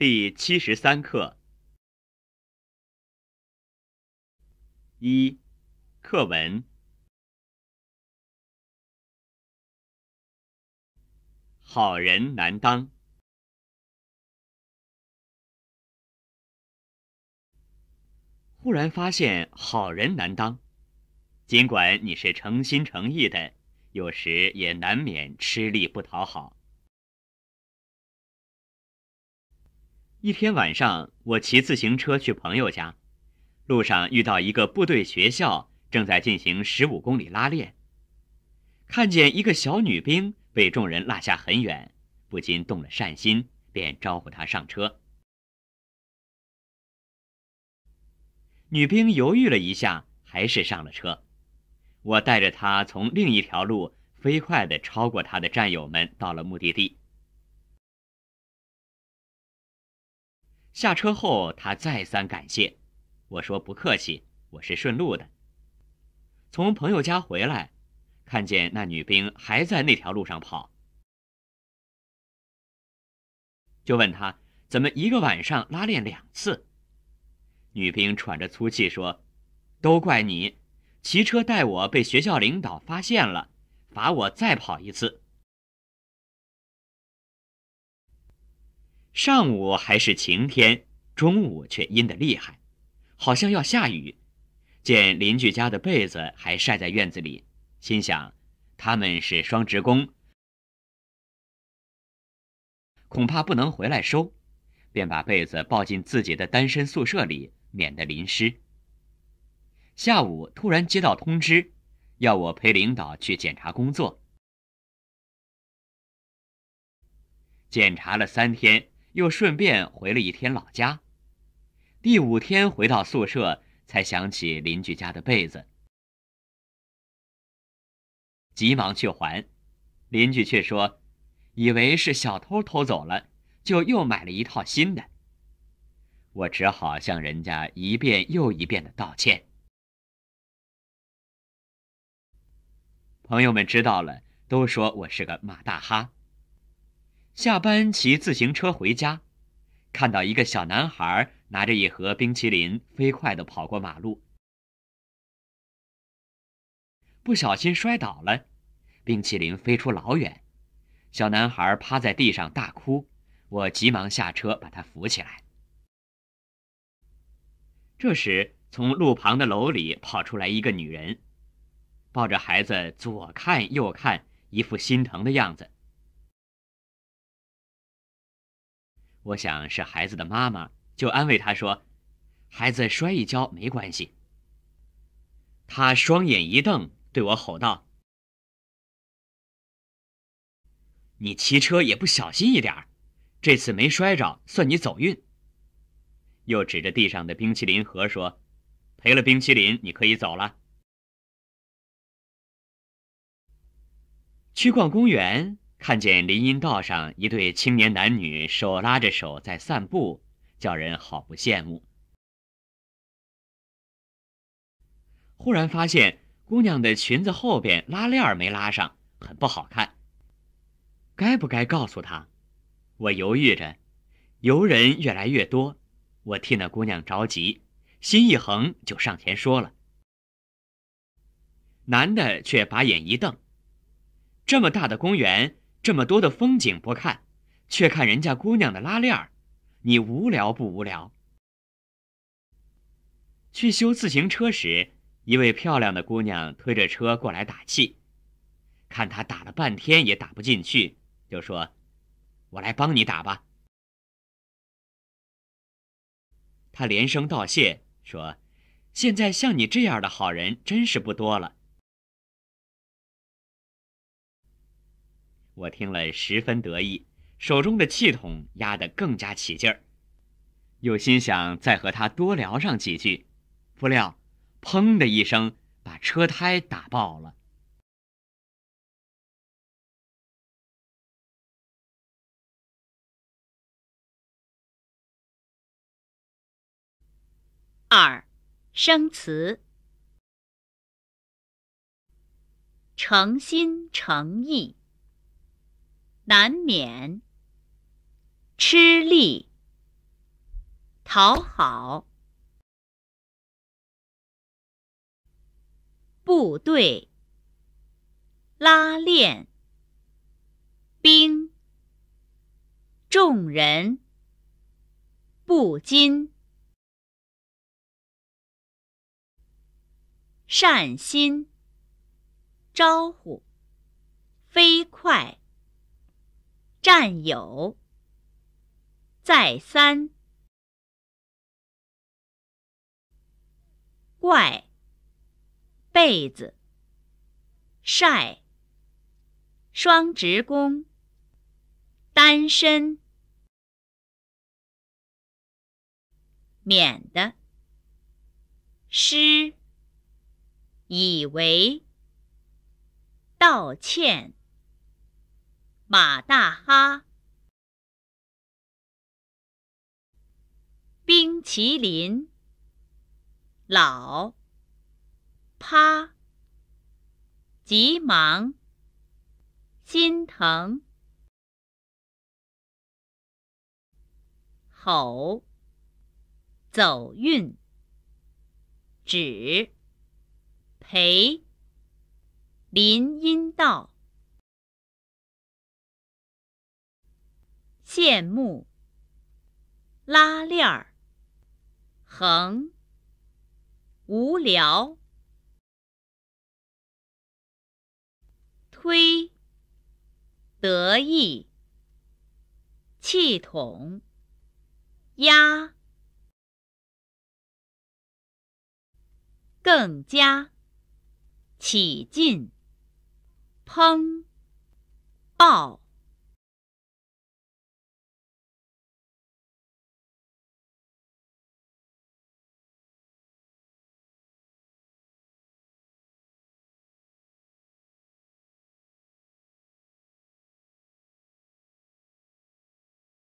第七十三课，一课文。好人难当。忽然发现，好人难当。尽管你是诚心诚意的，有时也难免吃力不讨好。一天晚上，我骑自行车去朋友家，路上遇到一个部队学校正在进行十五公里拉练，看见一个小女兵被众人落下很远，不禁动了善心，便招呼她上车。女兵犹豫了一下，还是上了车，我带着她从另一条路飞快的超过她的战友们，到了目的地。下车后，他再三感谢，我说不客气，我是顺路的。从朋友家回来，看见那女兵还在那条路上跑，就问他怎么一个晚上拉练两次。女兵喘着粗气说：“都怪你，骑车带我被学校领导发现了，罚我再跑一次。”上午还是晴天，中午却阴得厉害，好像要下雨。见邻居家的被子还晒在院子里，心想他们是双职工，恐怕不能回来收，便把被子抱进自己的单身宿舍里，免得淋湿。下午突然接到通知，要我陪领导去检查工作。检查了三天。又顺便回了一天老家，第五天回到宿舍，才想起邻居家的被子，急忙去还，邻居却说，以为是小偷偷走了，就又买了一套新的，我只好向人家一遍又一遍的道歉。朋友们知道了，都说我是个马大哈。下班骑自行车回家，看到一个小男孩拿着一盒冰淇淋，飞快地跑过马路，不小心摔倒了，冰淇淋飞出老远，小男孩趴在地上大哭。我急忙下车把他扶起来。这时，从路旁的楼里跑出来一个女人，抱着孩子左看右看，一副心疼的样子。我想是孩子的妈妈，就安慰他说：“孩子摔一跤没关系。”他双眼一瞪，对我吼道：“你骑车也不小心一点，这次没摔着算你走运。”又指着地上的冰淇淋盒说：“赔了冰淇淋，你可以走了，去逛公园。”看见林荫道上一对青年男女手拉着手在散步，叫人好不羡慕。忽然发现姑娘的裙子后边拉链没拉上，很不好看。该不该告诉她？我犹豫着。游人越来越多，我替那姑娘着急，心一横就上前说了。男的却把眼一瞪：“这么大的公园！”这么多的风景不看，却看人家姑娘的拉链儿，你无聊不无聊？去修自行车时，一位漂亮的姑娘推着车过来打气，看她打了半天也打不进去，就说：“我来帮你打吧。”他连声道谢，说：“现在像你这样的好人真是不多了。”我听了十分得意，手中的气筒压得更加起劲儿，又心想再和他多聊上几句。不料，砰的一声，把车胎打爆了。二，生词，诚心诚意。难免吃力，讨好部队，拉练，兵，众人不禁善心招呼，飞快。战友，再三怪被子晒，双职工单身，免的失以为道歉。马大哈，冰淇淋，老趴，急忙，心疼，吼，走运，指，陪，林荫道。羡慕，拉链儿，横，无聊，推，得意，气筒，压，更加，起劲，砰，爆。